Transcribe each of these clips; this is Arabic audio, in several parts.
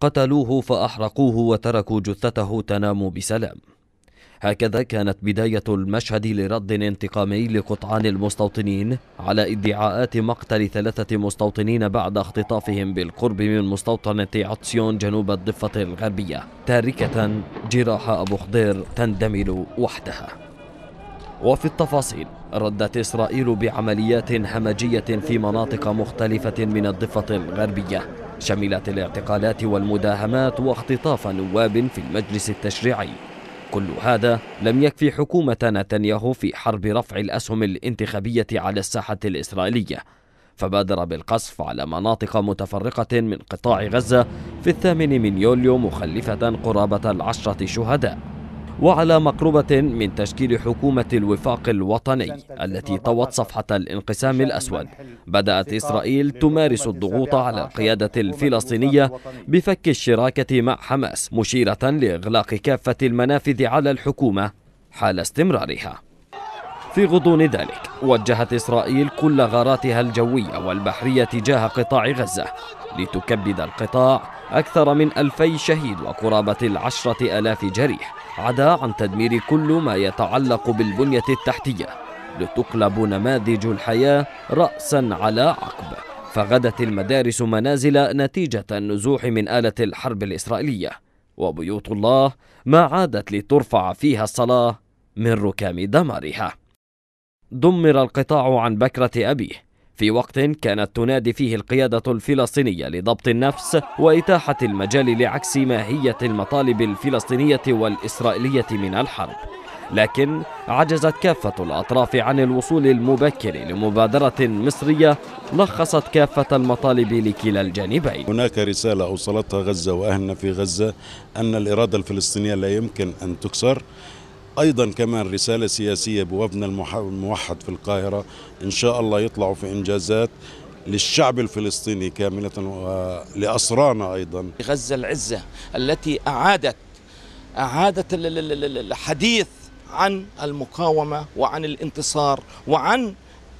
قتلوه فأحرقوه وتركوا جثته تنام بسلام هكذا كانت بداية المشهد لرد انتقامي لقطعان المستوطنين على ادعاءات مقتل ثلاثة مستوطنين بعد اختطافهم بالقرب من مستوطنة عطسيون جنوب الضفة الغربية تاركة جراح أبو خضير تندمل وحدها وفي التفاصيل ردت إسرائيل بعمليات همجية في مناطق مختلفة من الضفة الغربية شملت الاعتقالات والمداهمات واختطاف نواب في المجلس التشريعي كل هذا لم يكفي حكومة نتنياهو في حرب رفع الأسهم الانتخابية على الساحة الإسرائيلية فبادر بالقصف على مناطق متفرقة من قطاع غزة في الثامن من يوليو مخلفة قرابة العشرة شهداء وعلى مقربة من تشكيل حكومة الوفاق الوطني التي طوت صفحة الانقسام الأسود بدأت إسرائيل تمارس الضغوط على القيادة الفلسطينية بفك الشراكة مع حماس مشيرة لإغلاق كافة المنافذ على الحكومة حال استمرارها في غضون ذلك وجهت إسرائيل كل غاراتها الجوية والبحرية تجاه قطاع غزة لتكبد القطاع أكثر من ألفي شهيد وقرابة العشرة ألاف جريح عدا عن تدمير كل ما يتعلق بالبنية التحتية لتقلب نماذج الحياة رأسا على عقب فغدت المدارس منازل نتيجة النزوح من آلة الحرب الإسرائيلية وبيوت الله ما عادت لترفع فيها الصلاة من ركام دمارها دمر القطاع عن بكرة أبيه في وقت كانت تنادي فيه القيادة الفلسطينية لضبط النفس وإتاحة المجال لعكس ماهية المطالب الفلسطينية والإسرائيلية من الحرب لكن عجزت كافة الأطراف عن الوصول المبكر لمبادرة مصرية لخصت كافة المطالب لكلا الجانبين هناك رسالة أوصلتها غزة وأهلنا في غزة أن الإرادة الفلسطينية لا يمكن أن تكسر ايضا كمان رساله سياسيه بوفدنا الموحد في القاهره ان شاء الله يطلعوا في انجازات للشعب الفلسطيني كامله ولاسرانا ايضا غزه العزه التي اعادت اعادت الحديث عن المقاومه وعن الانتصار وعن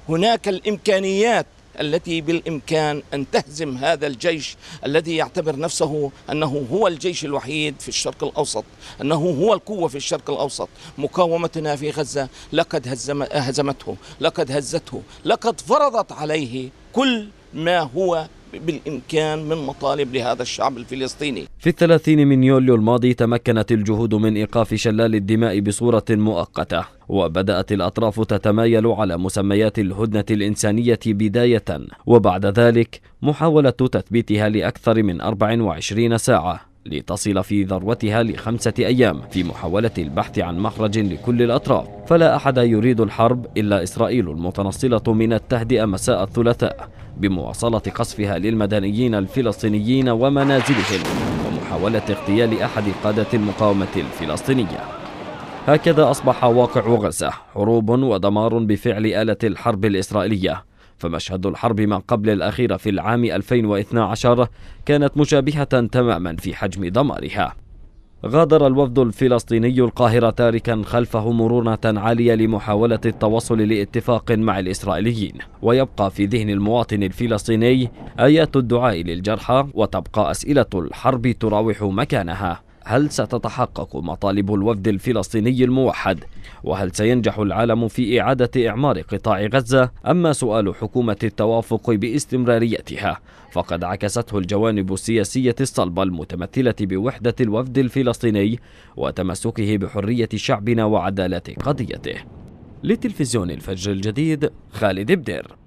هناك الامكانيات التي بالإمكان أن تهزم هذا الجيش الذي يعتبر نفسه أنه هو الجيش الوحيد في الشرق الأوسط أنه هو القوة في الشرق الأوسط مقاومتنا في غزة لقد هزم هزمته لقد هزته لقد فرضت عليه كل ما هو بالإمكان من مطالب لهذا الشعب الفلسطيني في الثلاثين من يوليو الماضي تمكنت الجهود من إيقاف شلال الدماء بصورة مؤقتة وبدأت الأطراف تتمايل على مسميات الهدنة الإنسانية بداية وبعد ذلك محاولة تثبيتها لأكثر من 24 ساعة لتصل في ذروتها لخمسة أيام في محاولة البحث عن مخرج لكل الأطراف فلا أحد يريد الحرب إلا إسرائيل المتنصلة من التهدئة مساء الثلاثاء بمواصلة قصفها للمدنيين الفلسطينيين ومنازلهم ومحاولة اغتيال أحد قادة المقاومة الفلسطينية هكذا أصبح واقع غزة حروب ودمار بفعل آلة الحرب الإسرائيلية فمشهد الحرب ما قبل الأخيرة في العام 2012 كانت مشابهة تماما في حجم دمارها غادر الوفد الفلسطيني القاهرة تاركا خلفه مرونة عالية لمحاولة التوصل لاتفاق مع الإسرائيليين ويبقى في ذهن المواطن الفلسطيني آيات الدعاء للجرحى وتبقى أسئلة الحرب تراوح مكانها هل ستتحقق مطالب الوفد الفلسطيني الموحد وهل سينجح العالم في إعادة إعمار قطاع غزة أما سؤال حكومة التوافق باستمراريتها فقد عكسته الجوانب السياسية الصلبة المتمثلة بوحدة الوفد الفلسطيني وتمسكه بحرية شعبنا وعدالة قضيته لتلفزيون الفجر الجديد خالد بدر